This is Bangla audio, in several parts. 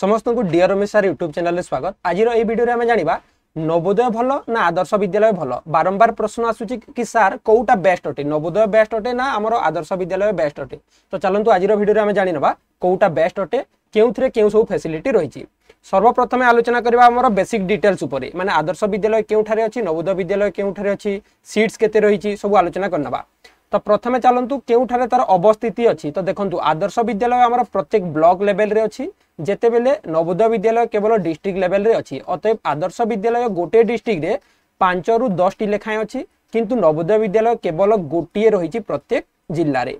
ସମସ୍ତଙ୍କୁ ଡିଅର ମିଶାର ୟୁଟ୍ୟୁବ୍ ଚ୍ୟାନେଲରେ ସ୍ୱାଗତ ଆଜିର ଏଇ ଭିଡ଼ିଓରେ ଆମେ ଜାଣିବା ନବୋଦୟ ଭଲ ନା ଆଦର୍ଶ ବିଦ୍ୟାଳୟ ଭଲ ବାରମ୍ବାର ପ୍ରଶ୍ନ ଆସୁଛି କି ସାର୍ କୋଉଟା ବେଷ୍ଟ ଅଟେ ନବୋଦୟ ବେଷ୍ଟ ଅଟେ ନା ଆମର ଆଦର୍ଶ ବିଦ୍ୟାଳୟ ବେଷ୍ଟ ଅଟେ ତ ଚାଲନ୍ତୁ ଆଜିର ଭିଡ଼ିଓରେ ଆମେ ଜାଣିନେବା କୋଉଟା ବେଷ୍ଟ ଅଟେ କେଉଁଥିରେ କେଉଁ ସବୁ ଫ୍ୟାସିଲିଟି ରହିଛି ସର୍ବପ୍ରଥମେ ଆଲୋଚନା କରିବା ଆମର ବେସିକ୍ ଡିଟେଲ୍ସ ଉପରେ ମାନେ ଆଦର୍ଶ ବିଦ୍ୟାଳୟ କେଉଁଠାରେ ଅଛି ନବୋଦୟ ବିଦ୍ୟାଳୟ କେଉଁଠାରେ ଅଛି ସିଟ୍ସ କେତେ ରହିଛି ସବୁ ଆଲୋଚନା କରିନେବା ତ ପ୍ରଥମେ ଚାଲନ୍ତୁ କେଉଁଠାରେ ତାର ଅବସ୍ଥିତି ଅଛି ତ ଦେଖନ୍ତୁ ଆଦର୍ଶ ବିଦ୍ୟାଳୟ ଆମର ପ୍ରତ୍ୟେକ ବ୍ଲକ ଲେଭେଲରେ ଅଛି ଯେତେବେଳେ ନବୋଦୟ ବିଦ୍ୟାଳୟ କେବଳ ଡିଷ୍ଟ୍ରିକ୍ଟ ଲେଭେଲରେ ଅଛି ଅତଏବ ଆଦର୍ଶ ବିଦ୍ୟାଳୟ ଗୋଟିଏ ଡିଷ୍ଟ୍ରିକ୍ଟରେ ପାଞ୍ଚରୁ ଦଶଟି ଲେଖାଏଁ ଅଛି କିନ୍ତୁ ନବୋଦୟ ବିଦ୍ୟାଳୟ କେବଳ ଗୋଟିଏ ରହିଛି ପ୍ରତ୍ୟେକ ଜିଲ୍ଲାରେ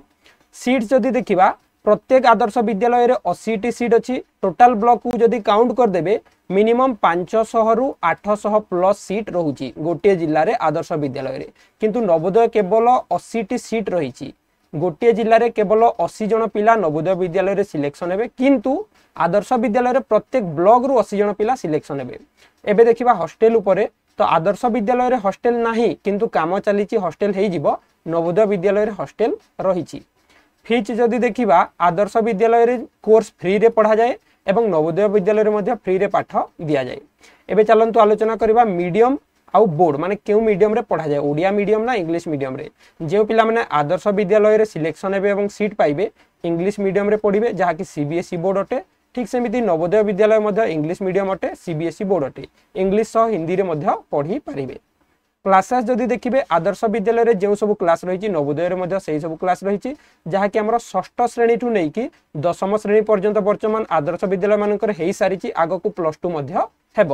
ସିଟ୍ ଯଦି ଦେଖିବା প্রত্যেক আদর্শ বিদ্যালয়ের অশীটি সিট অছি টোটাল ব্লকু যদি কাউন্ট করিদেবে মিনিমম পাঁচশহরু আঠশহ প্লস সিট রয়েছে গোটিয়ে জেলার আদর্শ বিদ্যালয়ের কিন্তু নবোদয় কেবল অশীটি সিট রয়েছে গোটিয়ে জেলার কেবল অশী জন পিলা নবোদয় বিদ্যালয়ের সিলেকশন হবে কিন্তু আদর্শ বিদ্যালয়ের প্রত্যেক ব্লকরু অশী জন পিলা সিলেকশন হবে এবে দেখিবা হস্টেল উপরে তো আদর্শ বিদ্যালয়ের হস্টেল না কিন্তু কাম চালিছি হস্টেল হয়ে যাব নবোদয় বিদ্যালয়ের হস্টেল রয়েছে ফিজ যদি দেখিবা আদর্শ বিদ্যালয়ের কোর্স ফ্রিরে পড়া যায় এবং নবোদয় বিদ্যালয়ের মধ্যে ফ্রিরে পাঠ দিয়া যায় এবে চলতু আলোচনা করা মিডিয়ম আউ বোর্ড মানে কেউ মিডিয়ামে পড়া যায় ওড়িয়া মিডিয়াম না ইংলিশ মিডিয়ামে যে পিলামানে আদর্শ বিদ্যালয়ের সিলেকশন হবে এবং সিট পাইবে ইংলিশ মিডিয়ামে পড়বে যা কি সিবিএসই বোর্ড অটে ঠিক সেমিতি নবোদয় বিদ্যালয় মধ্যে ইংলিশ মিডিয়াম অটে সিবিএসই বোর্ড অটে ইংলিশ সহ হিন্দি মধ্যে পড়ি পারিবে ক্লাসেস যদি দেখবে আদর্শ বিদ্যালয়ের যে সব ক্লাস রয়েছে নবোদয়ের সেই সব ক্লাস রয়েছে যা কি আমার ষষ্ঠ শ্রেণী ঠু নেই দশম শ্রেণী পর্যন্ত বর্তমান আদর্শ বিদ্যালয় মানুষের হয়ে সারিছি আগক প্লস টু হব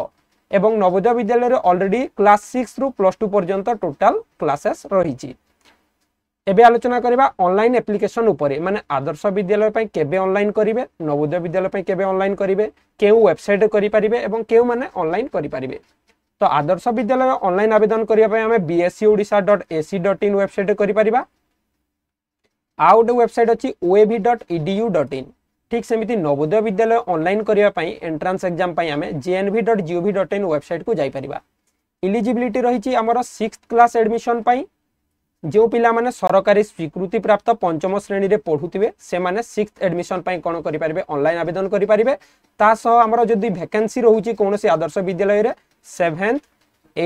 এবং নবোদয় বিদ্যালয়ের অলরেডি ক্লাস সিক্স রু প্লস টু পর্যন্ত টোটাল ক্লাসেস রয়েছে এবে আলোচনা করা অনলাইন আপ্লিকেশন উপরে মানে আদর্শ বিদ্যালয় পাই কেবে অনলাইন করবে নবোদয় বিদ্যালয় পাই কেবে অনলাইন করবে কেউ ওয়েবসাইট করে পারিবে এবং কেউ মানে অনলাইন করে পারিবে তো আদর্শ বিদ্যালয় অনলাইন আবেদন করা আমি BSC Odisha dot AC dot in website করে আউ গোটে ওয়েবসাইট অছি OAV dot edu dot in ঠিক সেমিতি নবোদয় বিদ্যালয় অনলাইন করা এন্ট্রান্স এক্সাম আমি GNV dot gov dot in website কু যাইপার ইলিজিবিলিটি রয়েছে আমার সিক্স ক্লাস এডমিশন পাই যে পিলামানে সরকারি স্বীকৃতি প্রাপ্ত পঞ্চম শ্রেণীরে পড়ুবে সে সিক্স এডমিশন পাই কোণ করে অনলাইন আবেদন করে তা সহ আমার যদি ভ্যাকেন্সি রয়েছে কৌশি আদর্শ বিদ্যালয়ের সেভেন্থ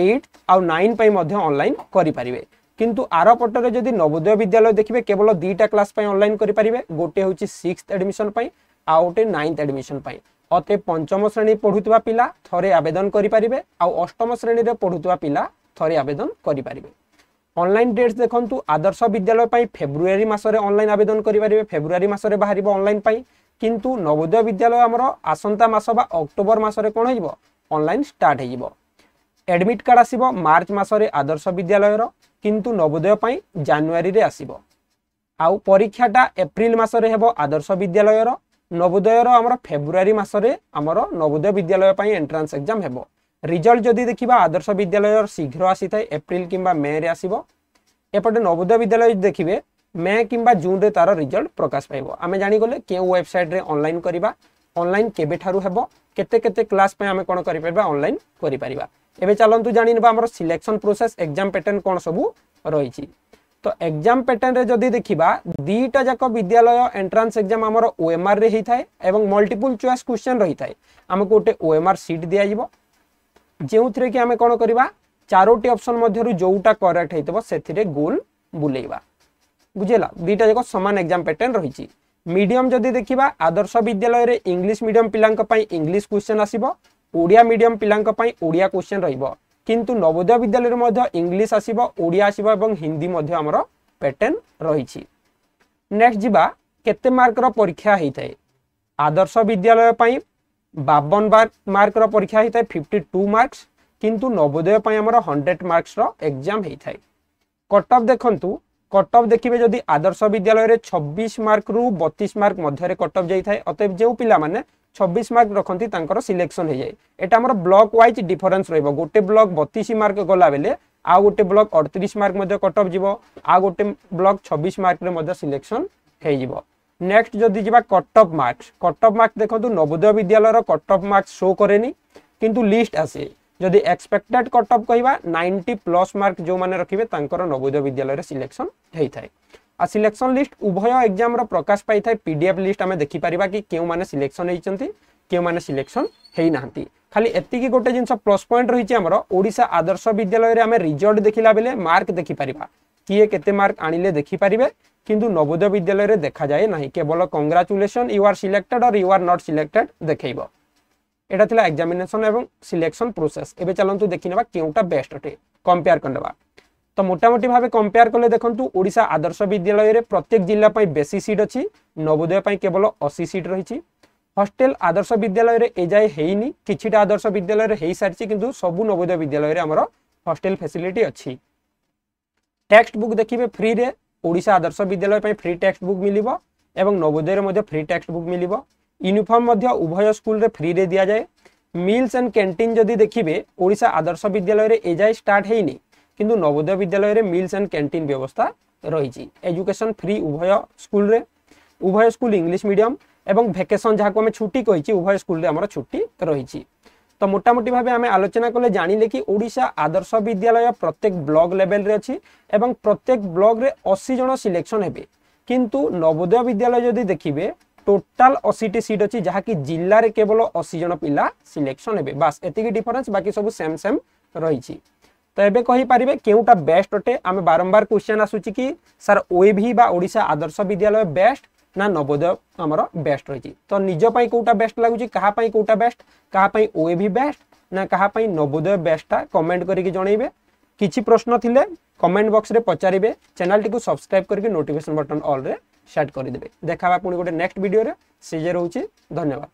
এইট আউ নাইন পাই মধ্যে অনলাইন করিপারিবে কিন্তু আর পটরে যদি নবোদয় বিদ্যালয় দেখবে কেবল দুইটা ক্লাস পাই অনলাইন করিপারিবে গোটে হচ্ছে সিক্স এডমিশন পাই আউ গোটে নাইন্থ এডমিশন পাই অতএব পঞ্চম শ্রেণী পড়ুଥିବା পিলা থরে আবেদন করিপারিবে আউ অষ্টম শ্রেণীরে পড়ুଥିବା পিলা থরে আবেদন করিপারিবে অনলাইন ডেটস দেখন্তু আদর্শ বিদ্যালয় পাই ফেব্রুয়ারি মাসরে অনলাইন আবেদন করিপারিবে ফেব্রুয়ারি মাসরে বাহারিব অনলাইন পাই কিন্তু নবোদয় বিদ্যালয় আমার আসন্তা মাস বা অক্টোবর মাসরে কোণ হইব অনলাইন ষ্টার্ট হয়ে এডমিট কার্ড আসব মার্চ মাসরে আদর্শ বিদ্যালয়ের কিন্তু নবোদয় পাই জানুয়ারি আসব আউ পরীক্ষাটা এপ্রিল মাসরে হব আদর্শ বিদ্যালয়ের নবোদয়ের আমার ফেব্রুয়ারি মাসরে আমার নবোদয় বিদ্যালয় পাই এন্ট্রান্স এক্সাম হব রিজল্ট যদি দেখিবা আদর্শ বিদ্যালয়ের শীঘ্র আসি থাকে এপ্রিল কিংবা মে রে আসব এপটে নবোদয় বিদ্যালয় দেখিবে মে কিংবা জুন্রে তার রিজল্ট প্রকাশ পাইব আমি জাগলে কেউ ওয়েবসাইট্রে অনলাইন করা অনলাইন কেবেঠার হব কেতে কেতে ক্লাস পাই আমি কোণ করে পারিবা অনলাইন করে পারিবা এবে চলতু জানি নেবা আমার সিলেকশন প্রোসেস এক্সাম প্যাটর্ন কোণ সবু রয়েছে তো এক্সাম প্যাটর্নরে যদি দেখিবা দুইটা যাক বিদ্যালয় এন্ট্রান্স এক্সাম আমার ওএমআর রে হইথায় এবং মল্টিপুল চয়েস কোশ্চেন রহিথায় আমাকে গোটে ওএমআর সিট দিয়া যাব যেউথিরে কি আমি কোণ করিবা চারোটি অপশন মধ্যে যোটা করেক্ট হইতব সেথিরে গোল বুলেইবা বুঝেলা দুইটা যাক সমান এক্সাম প্যাটর্ন রয়েছে মিডিয়ম যদি দেখা আদর্শ বিদ্যালয়ের ইংলিশ মিডিয়ম পিলাঙ্ক ইংলিশ কোশ্চেন আসব ওড়িয়া মিডিয়ম পিলাঙ্ক ওড়িয়া কোশ্চেন রহব কিন্তু নবোদয় বিদ্যালয়ের মধ্যে ইংলিশ আসব ওড়িয়া আসব এবং হিন্দি মধ্যে আমার প্যাটর্ন রয়েছে নেক্সট যা কেতে মার্কর পরীক্ষা হয়ে আদর্শ বিদ্যালয় বাবন মার্কর পরীক্ষা হয়ে ফিফটি টু মার্কস কিন্তু নবোদয় আমার হন্ড্রেড মার্কসর এক্সাম হয়ে থাকে কটক দেখুন কটক দেখবে যদি আদর্শ বিদ্যালয়ের ছবিশ মার্ক রু বতিশ মার্ক মধ্যে কটক যাই থাকে অতএব যে পিলা মানে ছবিশ মার্ক রখতে তাঁর সিলেকশন হয়ে যায় এটা আমার ব্লক ওয়াইজ ডিফরেন্স রহব গোটে ব্লক বতিশ মার্ক গলা বেলে আউ গোটে ব্লক অড়তিশ মার্ক মধ্যে কটক যাব আউ গোটে ব্লক ছবিশ মার্করে মধ্যে সিলেকশন হয়ে যাব নেক্সট যদি যা কটক মার্কস কটক মার্কস দেখুন নবোদয় বিদ্যালয়ের কটক মার্কস শো করেনি কিন্তু লিস্ট আসে ଯଦି ଏକ୍ସପେକ୍ଟେଡ୍ କଟ୍ ଅଫ୍ କହିବା ନାଇଣ୍ଟି ପ୍ଲସ୍ ମାର୍କ ଯେଉଁମାନେ ରଖିବେ ତାଙ୍କର ନବୋଦୟ ବିଦ୍ୟାଳୟରେ ସିଲେକ୍ସନ୍ ହେଇଥାଏ ଆଉ ସିଲେକ୍ସନ୍ ଲିଷ୍ଟ ଉଭୟ ଏକ୍ଜାମ୍ର ପ୍ରକାଶ ପାଇଥାଏ ପିଡିଏଫ୍ ଲିଷ୍ଟ ଆମେ ଦେଖିପାରିବା କି କେଉଁମାନେ ସିଲେକ୍ସନ୍ ହେଇଛନ୍ତି କେଉଁମାନେ ସିଲେକ୍ସନ୍ ହେଇନାହାନ୍ତି ଖାଲି ଏତିକି ଗୋଟେ ଜିନିଷ ପ୍ଲସ୍ ପଏଣ୍ଟ ରହିଛି ଆମର ଓଡ଼ିଶା ଆଦର୍ଶ ବିଦ୍ୟାଳୟରେ ଆମେ ରିଜଲ୍ଟ ଦେଖିଲା ବେଳେ ମାର୍କ ଦେଖିପାରିବା କିଏ କେତେ ମାର୍କ ଆଣିଲେ ଦେଖିପାରିବେ କିନ୍ତୁ ନବୋଦୟ ବିଦ୍ୟାଳୟରେ ଦେଖାଯାଏ ନାହିଁ କେବଳ congratulation you are selected or you are not selected ଦେଖେଇବ ଏଇଟା ଥିଲା ଏକ୍ଜାମିନେସନ୍ ଏବଂ ସିଲେକ୍ସନ୍ ପ୍ରୋସେସ୍ ଏବେ ଚାଲନ୍ତୁ ଦେଖିନେବା କେଉଁଟା ବେଷ୍ଟ ଅଟେ କମ୍ପେୟାର କରିନେବା ତ ମୋଟାମୋଟି ଭାବେ କମ୍ପେୟାର କଲେ ଦେଖନ୍ତୁ ଓଡ଼ିଶା ଆଦର୍ଶ ବିଦ୍ୟାଳୟରେ ପ୍ରତ୍ୟେକ ଜିଲ୍ଲା ପାଇଁ ବେଶୀ ସିଟ୍ ଅଛି ନବୋଦୟ ପାଇଁ କେବଳ ଅଶୀ ସିଟ୍ ରହିଛି ହଷ୍ଟେଲ ଆଦର୍ଶ ବିଦ୍ୟାଳୟରେ ଏଯାଏ ହେଇନି କିଛିଟା ଆଦର୍ଶ ବିଦ୍ୟାଳୟରେ ହେଇସାରିଛି କିନ୍ତୁ ସବୁ ନବୋଦୟ ବିଦ୍ୟାଳୟରେ ଆମର ହଷ୍ଟେଲ ଫ୍ୟାସିଲିଟି ଅଛି ଟେକ୍ସଟ ବୁକ୍ ଦେଖିବେ ଫ୍ରିରେ ଓଡ଼ିଶା ଆଦର୍ଶ ବିଦ୍ୟାଳୟ ପାଇଁ ଫ୍ରି ଟେକ୍ସଟ ବୁକ୍ ମିଳିବ ଏବଂ ନବୋଦୟରେ ମଧ୍ୟ ଫ୍ରି ଟେକ୍ସଟ ବୁକ୍ ମିଳିବ ୟୁନିଫର୍ମ ମଧ୍ୟ ଉଭୟ ସ୍କୁଲରେ ଫ୍ରିରେ ଦିଆଯାଏ ମିଲ୍ସ ଆଣ୍ଡ କ୍ୟାଣ୍ଟିନ୍ ଯଦି ଦେଖିବେ ଓଡ଼ିଶା ଆଦର୍ଶ ବିଦ୍ୟାଳୟରେ ଏଯାଏ ଷ୍ଟାର୍ଟ ହେଇନି କିନ୍ତୁ ନବୋଦୟ ବିଦ୍ୟାଳୟରେ ମିଲ୍ସ ଆଣ୍ଡ କ୍ୟାଣ୍ଟିନ୍ ବ୍ୟବସ୍ଥା ରହିଛି ଏଜୁକେସନ୍ ଫ୍ରି ଉଭୟ ସ୍କୁଲରେ ଉଭୟ ସ୍କୁଲ ଇଂଲିଶ ମିଡ଼ିୟମ এবং ভ্যাকেশন যাকে আমি ছুটি কইছি উভয় স্কুলে আমার ছুটি রয়েছে তো মোটামুটি ভাবে আমি আলোচনা কলে জাঁলে কি ওড়শা আদর্শ বিদ্যালয় প্রত্যেক ব্লক লেভেলরে অছি এবং প্রত্যেক ব্লকরে অশি জন সিলেকশন হবে কিন্তু নবোদয় বিদ্যালয় যদি দেখবে টোটাল অশীটি সিট অছি যা কি জেলার কেবল অশী জন পিলা সিলেকশন হবে বাস এতিকি ডিফরেন্স বাকি সব সেম সেম রয়েছে তো এবে কহিপারে কেউটা বেস্ট অটে আমি বারম্বার কোশ্চেন আসুচি কি স্যার ওইভি বা ওড়িশা আদর্শ বিদ্যালয় বেস্ট না নবোদয় আমার বেস্ট রয়েছে তো নিজ পাই কোটা বেস্ট লাগুচি কাহা পাই কোটা বেস্ট কাহা পাই ওএভি বেস্ট না কাহা পাই নবোদয় বেস্টটা কমেন্ট করিকি জনাইবে কিছু প্রশ্ন থিলে কমেন্ট বক্সরে পচারিবে চ্যানেলটিকে সবসক্রাইব করিকি নোটিফিকেশন বটন অলরে ସେଟ୍ କରିଦେବେ ଦେଖା ହେବା ପୁଣି ଗୋଟେ ନେକ୍ସଟ ଭିଡ଼ିଓରେ ସେଇ ଯେ ରହୁଛି ଧନ୍ୟବାଦ